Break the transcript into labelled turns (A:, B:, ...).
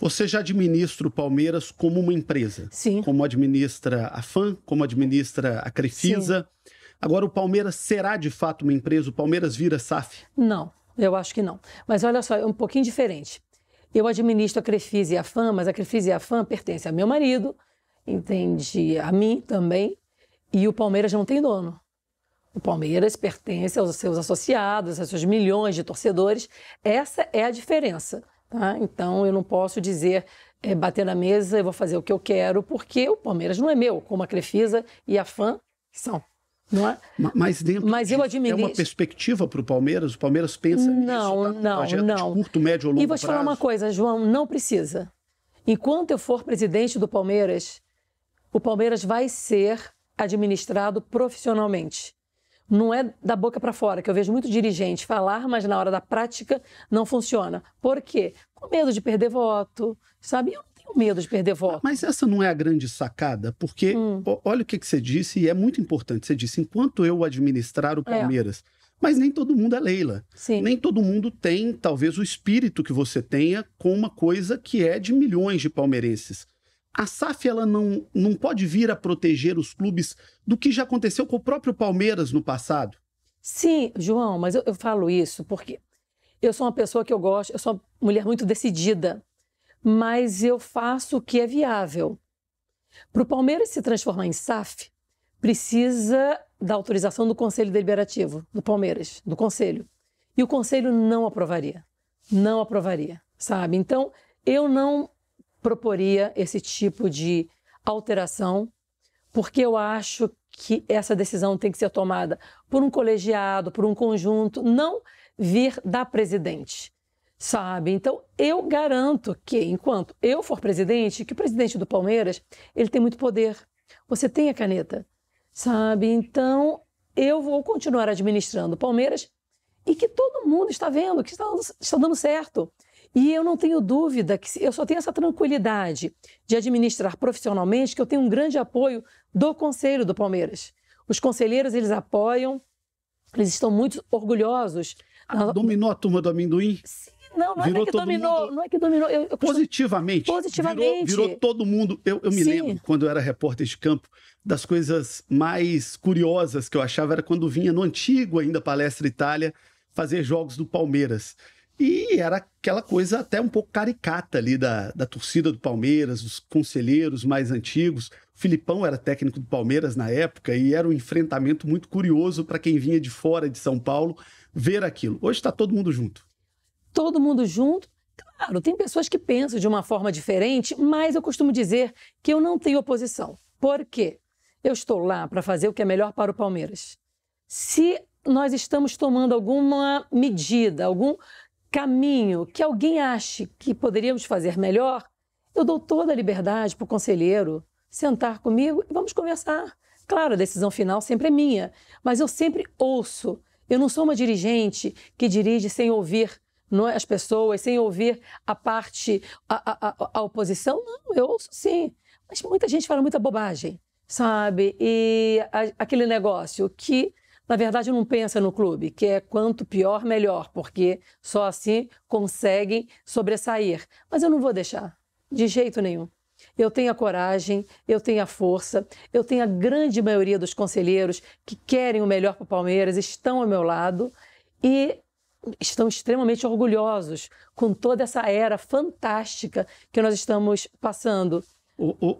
A: Você já administra o Palmeiras como uma empresa. Sim. Como administra a FAM, como administra a Crefisa. Sim. Agora, o Palmeiras será de fato uma empresa? O Palmeiras vira SAF?
B: Não, eu acho que não. Mas olha só, é um pouquinho diferente. Eu administro a Crefisa e a FAM, mas a Crefisa e a FAM pertencem a meu marido, entende? A mim também. E o Palmeiras não tem dono. O Palmeiras pertence aos seus associados, aos seus milhões de torcedores. Essa é a diferença. Tá? Então eu não posso dizer é, bater na mesa, eu vou fazer o que eu quero, porque o Palmeiras não é meu, como a Crefisa e a FAM são.
A: Não é? Mas dentro
B: Mas eu administro... é uma
A: perspectiva para o Palmeiras? O Palmeiras pensa
B: não, nisso? Tá? Não, Projeto não.
A: curto, médio ou longo E vou te prazo. falar uma
B: coisa, João, não precisa. Enquanto eu for presidente do Palmeiras, o Palmeiras vai ser administrado profissionalmente não é da boca para fora, que eu vejo muito dirigente falar, mas na hora da prática não funciona. Por quê? Com medo de perder voto, sabe? Eu não tenho medo de perder voto.
A: Mas essa não é a grande sacada, porque hum. olha o que, que você disse, e é muito importante. Você disse, enquanto eu administrar o é. Palmeiras. É. Mas nem todo mundo é Leila. Sim. Nem todo mundo tem, talvez, o espírito que você tenha com uma coisa que é de milhões de palmeirenses a SAF ela não, não pode vir a proteger
B: os clubes do que já aconteceu com o próprio Palmeiras no passado? Sim, João, mas eu, eu falo isso porque eu sou uma pessoa que eu gosto, eu sou uma mulher muito decidida, mas eu faço o que é viável. Para o Palmeiras se transformar em SAF, precisa da autorização do Conselho Deliberativo do Palmeiras, do Conselho. E o Conselho não aprovaria. Não aprovaria, sabe? Então, eu não proporia esse tipo de alteração, porque eu acho que essa decisão tem que ser tomada por um colegiado, por um conjunto, não vir da presidente, sabe? Então, eu garanto que, enquanto eu for presidente, que o presidente do Palmeiras, ele tem muito poder. Você tem a caneta, sabe? Então, eu vou continuar administrando o Palmeiras e que todo mundo está vendo, que está, está dando certo. E eu não tenho dúvida que eu só tenho essa tranquilidade de administrar profissionalmente que eu tenho um grande apoio do conselho do Palmeiras. Os conselheiros eles apoiam, eles estão muito orgulhosos. Ah, dominou a turma do amendoim? Sim. Não, não é virou é que dominou, mundo... não é que dominou. Eu, eu costumo...
A: Positivamente. Positivamente. Virou, virou, todo mundo. Eu, eu me Sim. lembro, quando eu era repórter de campo, das coisas mais curiosas que eu achava era quando vinha no antigo ainda Palestra Itália fazer jogos do Palmeiras. E era aquela coisa até um pouco caricata ali da, da torcida do Palmeiras, os conselheiros mais antigos. O Filipão era técnico do Palmeiras na época e era um enfrentamento muito curioso para quem vinha de fora de São Paulo ver aquilo. Hoje está todo mundo junto.
B: Todo mundo junto. Claro, tem pessoas que pensam de uma forma diferente, mas eu costumo dizer que eu não tenho oposição. Por quê? Eu estou lá para fazer o que é melhor para o Palmeiras. Se nós estamos tomando alguma medida, algum caminho que alguém ache que poderíamos fazer melhor, eu dou toda a liberdade para o conselheiro sentar comigo e vamos conversar. Claro, a decisão final sempre é minha, mas eu sempre ouço. Eu não sou uma dirigente que dirige sem ouvir é, as pessoas, sem ouvir a parte, a, a, a oposição. Não, eu ouço sim. Mas muita gente fala muita bobagem, sabe? E a, aquele negócio que na verdade, não pensa no clube, que é quanto pior, melhor, porque só assim conseguem sobressair. Mas eu não vou deixar, de jeito nenhum. Eu tenho a coragem, eu tenho a força, eu tenho a grande maioria dos conselheiros que querem o melhor para o Palmeiras, estão ao meu lado e estão extremamente orgulhosos com toda essa era fantástica que nós estamos passando. O, o,